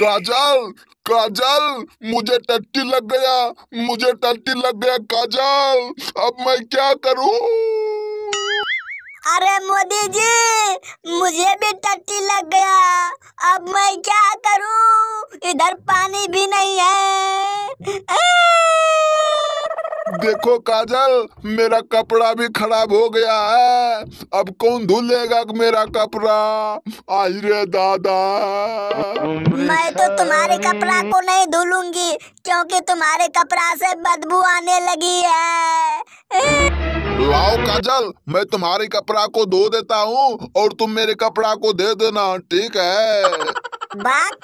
काजल काजल मुझे टट्टी लग गया मुझे टट्टी लग गया काजल अब मैं क्या करूं अरे मोदी जी मुझे भी टट्टी लग गया अब मैं क्या करूं इधर पानी भी नहीं है देखो काजल मेरा कपड़ा भी खराब हो गया है अब कौन धुलेगा मेरा कपड़ा आज रे दादा मैं तो तुम्हारे कपड़ा को नहीं धुलूंगी क्योंकि तुम्हारे कपड़ा से बदबू आने लगी है लाओ काजल मैं तुम्हारे कपड़ा को धो देता हूँ और तुम मेरे कपड़ा को दे देना ठीक है बात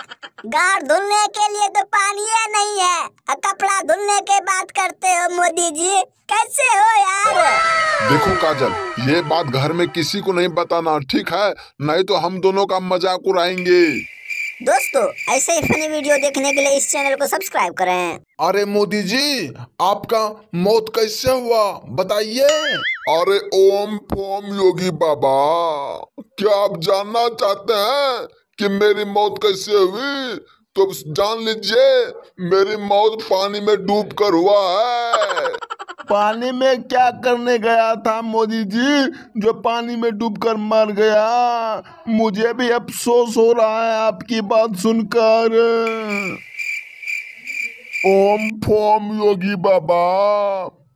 गार धुलने के लिए तो पानी है नहीं है कपड़ा धुलने के बात करते हो मोदी जी कैसे हो यार देखो काजल ये बात घर में किसी को नहीं बताना ठीक है नहीं तो हम दोनों का मजाक उड़ाएंगे दोस्तों ऐसे ही फनी वीडियो देखने के लिए इस चैनल को सब्सक्राइब करें अरे मोदी जी आपका मौत कैसे हुआ बताइए अरे ओम फोम योगी बाबा क्या आप जानना चाहते हैं कि मेरी मौत कैसे हुई तो जान लीजिए मेरी मौत पानी में डूब कर हुआ है पानी में क्या करने गया था मोदी जी जो पानी में डूबकर मर गया मुझे भी अफसोस हो रहा है आपकी बात सुनकर ओम फोम योगी बाबा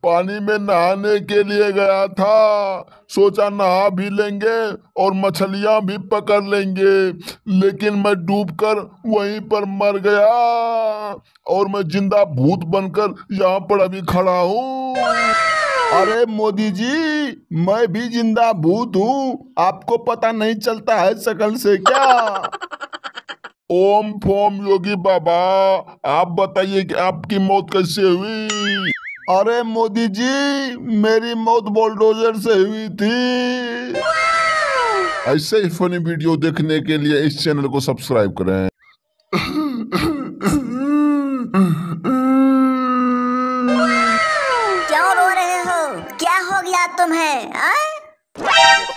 पानी में नहाने के लिए गया था सोचा नहा भी लेंगे और मछलियां भी पकड़ लेंगे लेकिन मैं डूबकर वहीं पर मर गया और मैं जिंदा भूत बनकर यहाँ पर अभी खड़ा हूँ अरे मोदी जी मैं भी जिंदा भूत हूँ आपको पता नहीं चलता है शकल से क्या ओम फोम योगी बाबा आप बताइए कि आपकी मौत कैसे हुई अरे मोदी जी मेरी मौत बोलडोजर से हुई थी ऐसे ही फनी वीडियो देखने के लिए इस चैनल को सब्सक्राइब करें क्यों रो रहे हो क्या हो गया तुम्हें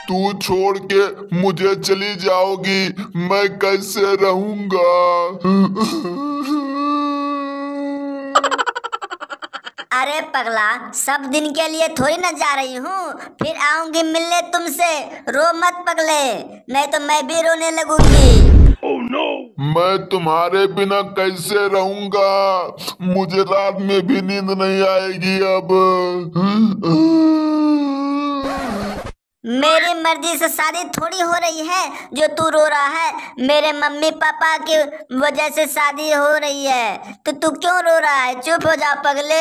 तू छोड़ के मुझे चली जाओगी मैं कैसे रहूंगा पगला सब दिन के लिए थोड़ी ना जा रही हूँ फिर आऊंगी मिलने तुमसे रो मत पगले नहीं तो मैं भी रोने लगूंगी oh, no. मैं तुम्हारे बिना कैसे रहूंगा मुझे रात में भी नींद नहीं आएगी अब मेरी मर्जी से शादी थोड़ी हो रही है जो तू रो रहा है मेरे मम्मी पापा की वजह से शादी हो रही है तो तू क्यों रो रहा है चुप हो जा पगले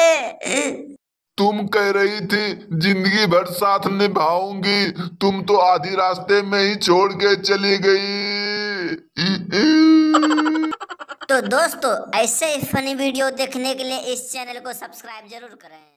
तुम कह रही थी जिंदगी भर साथ निभाऊंगी तुम तो आधी रास्ते में ही छोड़ के चली गई तो दोस्तों ऐसे ही फनी वीडियो देखने के लिए इस चैनल को सब्सक्राइब जरूर करें